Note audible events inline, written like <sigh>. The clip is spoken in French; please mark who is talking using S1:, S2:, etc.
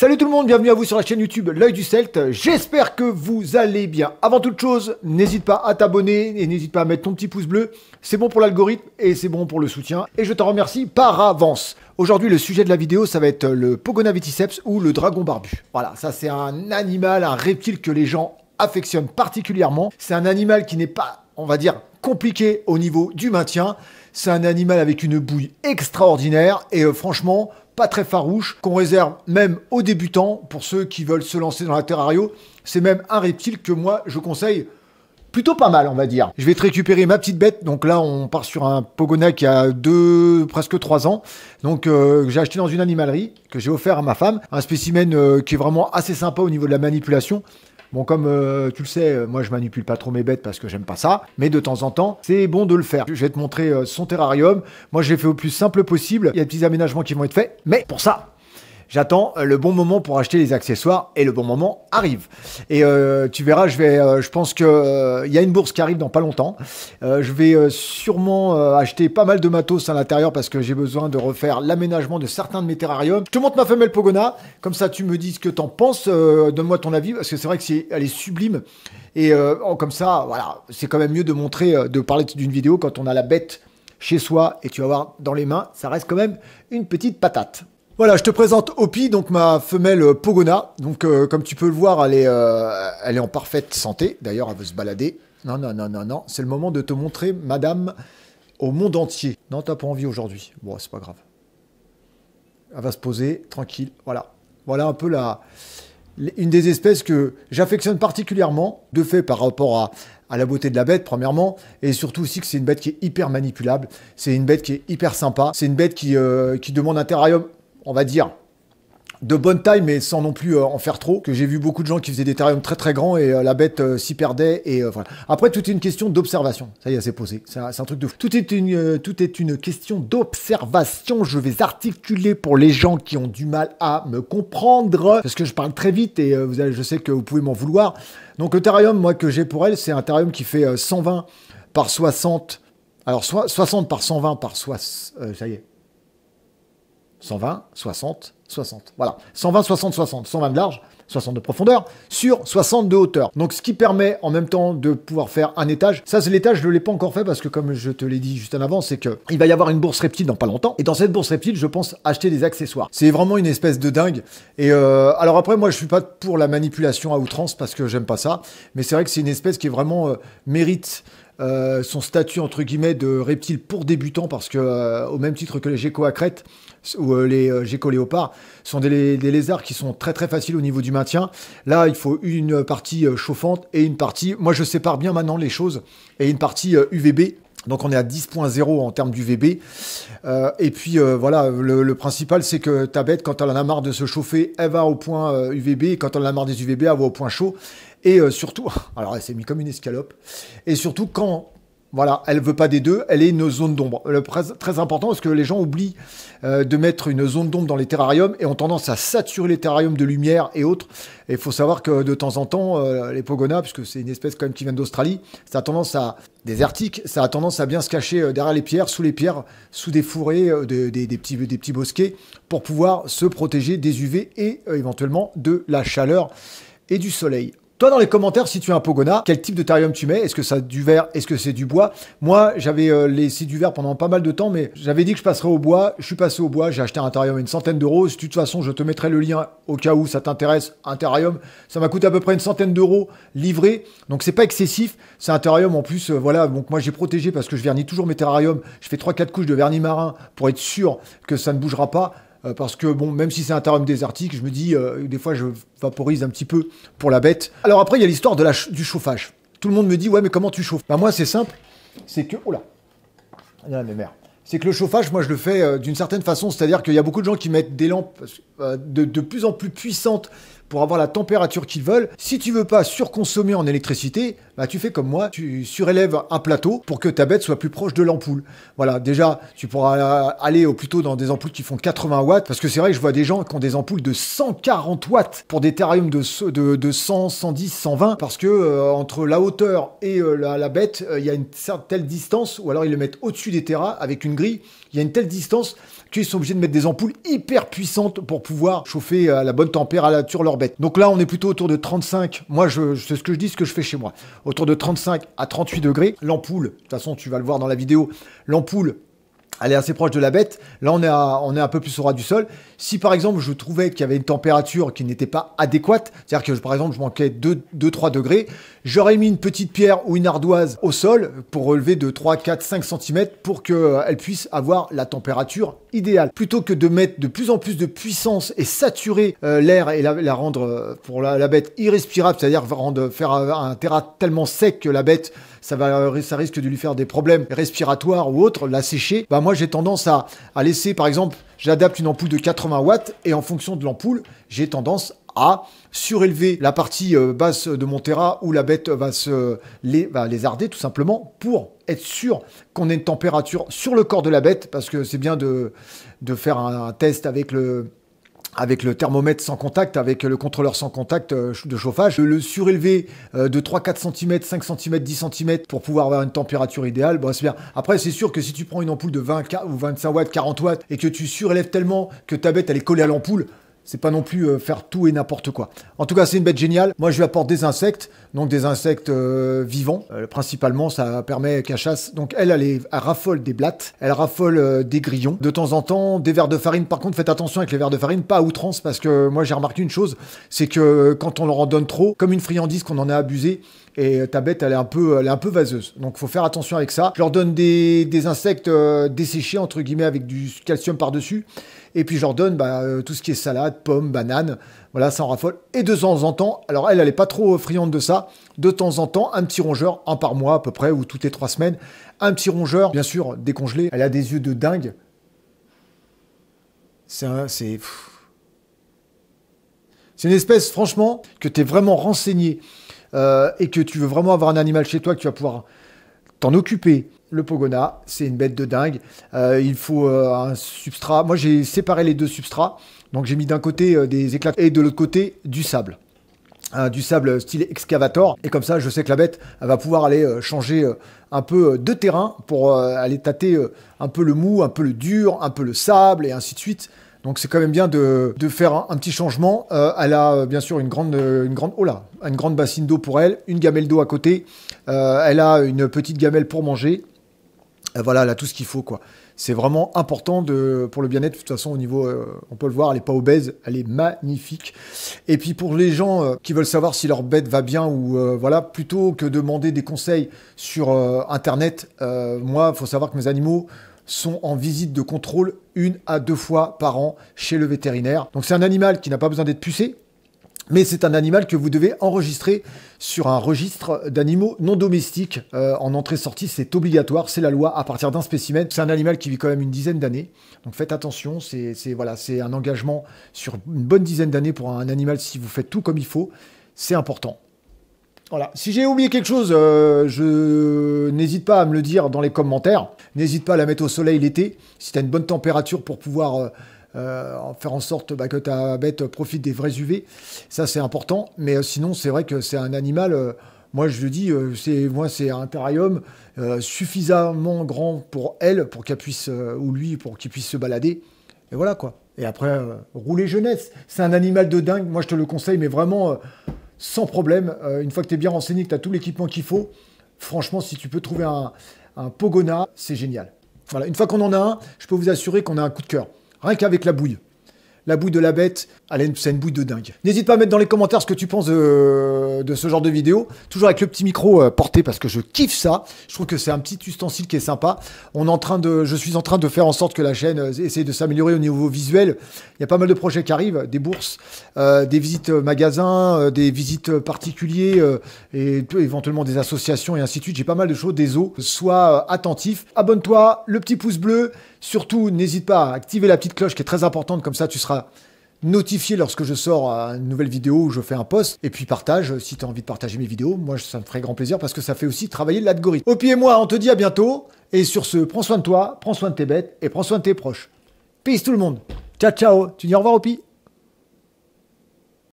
S1: Salut tout le monde, bienvenue à vous sur la chaîne YouTube L'œil du Celt. J'espère que vous allez bien. Avant toute chose, n'hésite pas à t'abonner et n'hésite pas à mettre ton petit pouce bleu. C'est bon pour l'algorithme et c'est bon pour le soutien. Et je t'en remercie par avance. Aujourd'hui, le sujet de la vidéo, ça va être le Pogona ou le dragon barbu. Voilà, ça c'est un animal, un reptile que les gens affectionnent particulièrement. C'est un animal qui n'est pas, on va dire, compliqué au niveau du maintien. C'est un animal avec une bouille extraordinaire et euh, franchement, pas très farouche, qu'on réserve même aux débutants, pour ceux qui veulent se lancer dans la Terrario. C'est même un reptile que moi, je conseille plutôt pas mal, on va dire. Je vais te récupérer ma petite bête. Donc là, on part sur un Pogona qui a deux, presque trois ans. Donc euh, j'ai acheté dans une animalerie que j'ai offert à ma femme. Un spécimen euh, qui est vraiment assez sympa au niveau de la manipulation. Bon, comme euh, tu le sais, euh, moi je manipule pas trop mes bêtes parce que j'aime pas ça, mais de temps en temps, c'est bon de le faire. Je vais te montrer euh, son terrarium. Moi, je l'ai fait au plus simple possible. Il y a des petits aménagements qui vont être faits, mais pour ça, J'attends euh, le bon moment pour acheter les accessoires et le bon moment arrive. Et euh, tu verras, je euh, pense que il y a une bourse qui arrive dans pas longtemps. je vais sûrement acheter pas mal de matos à l'intérieur parce que j'ai besoin de refaire l'aménagement de certains de mes terrariums. Je te montre ma femelle Pogona, comme ça tu me dis ce que tu en penses. Donne-moi ton avis parce que c'est vrai que c'est, elle est sublime. Et comme ça, voilà, c'est quand même mieux de montrer, de parler d'une vidéo quand on a la bête chez soi et tu vas voir dans les mains, ça reste quand même une petite patate. Voilà, je te présente Opi, donc ma femelle euh, Pogona. Donc, euh, comme tu peux le voir, elle est, euh, elle est en parfaite santé. D'ailleurs, elle veut se balader. Non, non, non, non, non. C'est le moment de te montrer, madame, au monde entier. Non, t'as pas envie aujourd'hui. Bon, c'est pas grave. Elle va se poser, tranquille. Voilà. Voilà un peu la, une des espèces que j'affectionne particulièrement, de fait par rapport à, la beauté de la bête, premièrement, et surtout aussi que c'est une bête qui est hyper manipulable, c'est une bête qui est hyper sympa, c'est une bête qui, qui demande un terrarium on va dire, de bonne taille, mais sans non plus euh, en faire trop. Que j'ai vu beaucoup de gens qui faisaient des terrariums très très grands et euh, la bête euh, s'y perdait. Et voilà. Après, tout est une question d'observation. Ça y est, c'est posé. C'est un, truc de fou. Tout est une, tout est une question d'observation. Je vais articuler pour les gens qui ont du mal à me comprendre parce que je parle très vite et vous allez, je sais que vous pouvez m'en vouloir. Donc le terrarium, moi que j'ai pour elle, c'est un terrarium qui fait 120 par 60. Alors, 60 par 120 par 60, ça y est, 120, 60, 60. Voilà. 120, 60, 60. 120 de large, 60 de profondeur, sur 60 de hauteur. Donc ce qui permet en même temps de pouvoir faire un étage. Ça c'est l'étage, je ne l'ai pas encore fait parce que comme je te l'ai dit juste en avant, c'est qu'il il va y avoir une bourse reptile dans pas longtemps. Et dans cette bourse reptile, je pense acheter des accessoires. C'est vraiment une espèce de dingue. Et euh, alors après, moi je suis pas pour la manipulation à outrance parce que j'aime pas ça. Mais c'est vrai que c'est une espèce qui vraiment euh, mérite. Euh, son statut entre guillemets de reptile pour débutants parce que au même titre que les geckos à crête ou euh, les euh, gécoléopards sont des, lézards qui sont très très faciles au niveau du maintien. Là, il faut une partie euh, chauffante et une partie. Moi, je sépare bien maintenant les choses et une partie UVB donc on est à 10.0 en termes d'UVB. et puis voilà, le, principal c'est que ta bête, quand elle en a marre de se chauffer, elle va au point UVB. quand elle en a marre des UVB, elle va au point chaud. Et surtout, <laughs> alors elle s'est mis comme une escalope. Et surtout quand voilà, elle veut pas des deux, elle est une zone d'ombre. Très important parce que les gens oublient euh, de mettre une zone d'ombre dans les terrariums et ont tendance à saturer les terrariums de lumière et autres. Et il faut savoir que de temps en temps, euh, les pogonas, puisque c'est une espèce quand même qui vient d'Australie, ça a tendance à désertique, ça a tendance à bien se cacher euh, derrière les pierres, sous les pierres, sous des fourrés, petits, des petits bosquets, pour pouvoir se protéger des UV et éventuellement de la chaleur et du soleil. Toi, dans les commentaires, si tu es un pogona, quel type de terrarium tu mets Est-ce que c'est du verre Est-ce que c'est du bois Moi, j'avais euh, laissé du verre pendant pas mal de temps, mais j'avais dit que je passerais au bois. Je suis passé au bois. J'ai acheté un terrarium à une centaine d'euros. De toute façon, je te mettrai le lien au cas où ça t'intéresse. Un terrarium, ça m'a coûté à peu près une centaine d'euros livré. Donc, c'est pas excessif. C'est un terrarium, en plus. Euh, voilà. Donc, moi, j'ai protégé parce que je vernis toujours mes terrariums. Je fais 3-4 couches de vernis marin pour être sûr que ça ne bougera pas. Euh, parce que bon, même si c'est un terme désertique, je me dis, euh, des fois je vaporise un petit peu pour la bête. Alors après, il y a l'histoire du chauffage. Tout le monde me dit, ouais, mais comment tu chauffes Bah moi, c'est simple, c'est que... Oh là ah, mes c'est que le chauffage, moi, je le fais euh, d'une certaine façon, c'est-à-dire qu'il y a beaucoup de gens qui mettent des lampes de, de, plus en plus puissantes pour avoir la température qu'ils veulent. Si tu veux pas surconsommer en électricité, bah tu fais comme moi, tu surélèves un plateau pour que ta bête soit plus proche de l'ampoule. Voilà, déjà, tu pourras euh, aller au plutôt dans des ampoules qui font 80 watts, parce que c'est vrai que je vois des gens qui ont des ampoules de 140 watts pour des terrariums de, 100, 110, 120, parce que euh, entre la hauteur et euh, la, bête, il y a une telle distance, ou alors ils le mettent au-dessus des terras avec une grille, il y a une telle distance qu'ils sont obligés de mettre des ampoules hyper puissantes pour pouvoir chauffer à la bonne température leur donc là, on est plutôt autour de 35. Moi, je, je c'est ce que je dis, ce que je fais chez moi. Autour de 35 à 38 degrés. L'ampoule, de toute façon, tu vas le voir dans la vidéo, l'ampoule elle est assez proche de la bête. Là, on est, on est un peu plus au ras du sol. Si par exemple, je trouvais qu'il y avait une température qui n'était pas adéquate, c'est-à-dire que par exemple, je manquais 2-3 degrés, j'aurais mis une petite pierre ou une ardoise au sol pour relever de 3, 4, 5 cm pour qu'elle euh, puisse avoir la température idéale. Plutôt que de mettre de plus en plus de puissance et saturer euh, l'air et la, rendre, euh, pour la, bête, irrespirable, c'est-à-dire faire un terrain tellement sec que la bête ça, va, ça risque de lui faire des problèmes respiratoires ou autres, la sécher, bah moi j'ai tendance à, laisser, par exemple, j'adapte une ampoule de 80 watts et en fonction de l'ampoule, j'ai tendance à surélever la partie euh, basse de mon terrain où la bête va se euh, les, va bah, lézarder tout simplement pour être sûr qu'on ait une température sur le corps de la bête parce que c'est bien de, de faire un test avec le, avec le thermomètre sans contact, avec le contrôleur sans contact euh, de chauffage. Le surélever euh, de 3-4 cm, 5 cm, 10 cm pour pouvoir avoir une température idéale, bon, c'est bien. Après, c'est sûr que si tu prends une ampoule de 20 ou 25 watts, 40 watts, et que tu surélèves tellement que ta bête, elle est collée à l'ampoule, c'est pas non plus euh, faire tout et n'importe quoi. En tout cas, c'est une bête géniale. Moi, je lui apporte des insectes, donc des insectes euh, vivants. Euh, principalement, ça permet qu'elle chasse. Donc, elle, elle, raffole des blattes, elle raffole des grillons. De temps en temps, des verres de farine. Par contre, faites attention avec les verres de farine, pas à outrance, parce que moi, j'ai remarqué une chose, c'est que quand on leur en donne trop, comme une friandise qu'on en a abusé, et ta bête elle est un peu elle est un peu vaseuse donc faut faire attention avec ça je leur donne des, insectes desséchés entre guillemets avec du calcium par dessus et puis je leur donne bah, euh, tout ce qui est salade, pommes, bananes. Voilà, ça en raffole. Et de temps en temps, alors elle, elle n'est pas trop friande de ça. De temps en temps, un petit rongeur, un par mois à peu près, ou toutes les trois semaines. Un petit rongeur, bien sûr, décongelé. Elle a des yeux de dingue. C'est C'est. une espèce, franchement, que tu es vraiment renseigné euh, et que tu veux vraiment avoir un animal chez toi que tu vas pouvoir t'en occuper, le Pogona, c'est une bête de dingue. Euh, il faut euh, un substrat. Moi, j'ai séparé les deux substrats. Donc, j'ai mis d'un côté euh, des éclats et de l'autre côté du sable. Hein, du sable style excavator. Et comme ça, je sais que la bête va pouvoir aller changer un peu de terrain pour aller tâter un peu le mou, un peu le dur, un peu le sable et ainsi de suite. Donc c'est quand même bien de, faire un, petit changement. elle a bien sûr une grande, une grande, oh une grande bassine d'eau pour elle, une gamelle d'eau à côté. elle a une petite gamelle pour manger. Euh, voilà, elle a tout ce qu'il faut, quoi. C'est vraiment important de, pour le bien-être. De toute façon, au niveau, euh, on peut le voir, elle n'est pas obèse, elle est magnifique. Et puis pour les gens euh, qui veulent savoir si leur bête va bien ou voilà, plutôt que de demander des conseils sur Internet, moi, il faut savoir que mes animaux sont en visite de contrôle une à deux fois par an chez le vétérinaire. Donc c'est un animal qui n'a pas besoin d'être pucé, mais c'est un animal que vous devez enregistrer sur un registre d'animaux non domestiques. Euh, en entrée-sortie, c'est obligatoire, c'est la loi à partir d'un spécimen. C'est un animal qui vit quand même une dizaine d'années. Donc faites attention, c'est voilà, un engagement sur une bonne dizaine d'années pour un animal si vous faites tout comme il faut. C'est important. Voilà. Si j'ai oublié quelque chose, euh, je n'hésite pas à me le dire dans les commentaires. N'hésite pas à la mettre au soleil l'été, si tu as une bonne température pour pouvoir... Euh, euh, faire en sorte bah, que ta bête profite des vrais UV. Ça, c'est important. Mais euh, sinon, c'est vrai que c'est un animal. Euh, moi, je le dis, euh, c'est moi, c'est un terrarium suffisamment grand pour elle, pour qu'elle puisse ou lui, pour qu'il puisse se balader. Et voilà quoi. Et après, rouler jeunesse. C'est un animal de dingue. Moi, je te le conseille, mais vraiment sans problème. une fois que tu es bien renseigné, que tu as tout l'équipement qu'il faut, franchement, si tu peux trouver un, un Pogona, c'est génial. Voilà, une fois qu'on en a un, je peux vous assurer qu'on a un coup de cœur. Rien qu'avec la bouille. La bouille de la bête, c'est une bouille de dingue. N'hésite pas à mettre dans les commentaires ce que tu penses euh, de, ce genre de vidéo. Toujours avec le petit micro euh, porté parce que je kiffe ça. Je trouve que c'est un petit ustensile qui est sympa. On est en train de, je suis en train de faire en sorte que la chaîne euh, essaye de s'améliorer au niveau visuel. Il y a pas mal de projets qui arrivent, des bourses, des visites magasins, des visites particuliers et éventuellement des associations et ainsi de suite. J'ai pas mal de choses, des os. Sois attentif. Abonne-toi, le petit pouce bleu. Surtout, n'hésite pas à activer la petite cloche qui est très importante, comme ça tu seras notifié lorsque je sors une nouvelle vidéo ou je fais un post. Et puis partage si tu as envie de partager mes vidéos. Moi, ça me ferait grand plaisir parce que ça fait aussi travailler l'algorithme. Opi et moi, on te dit à bientôt. Et sur ce, prends soin de toi, prends soin de tes bêtes et prends soin de tes proches. Peace tout le monde. Ciao, ciao. Tu dis au revoir, Opi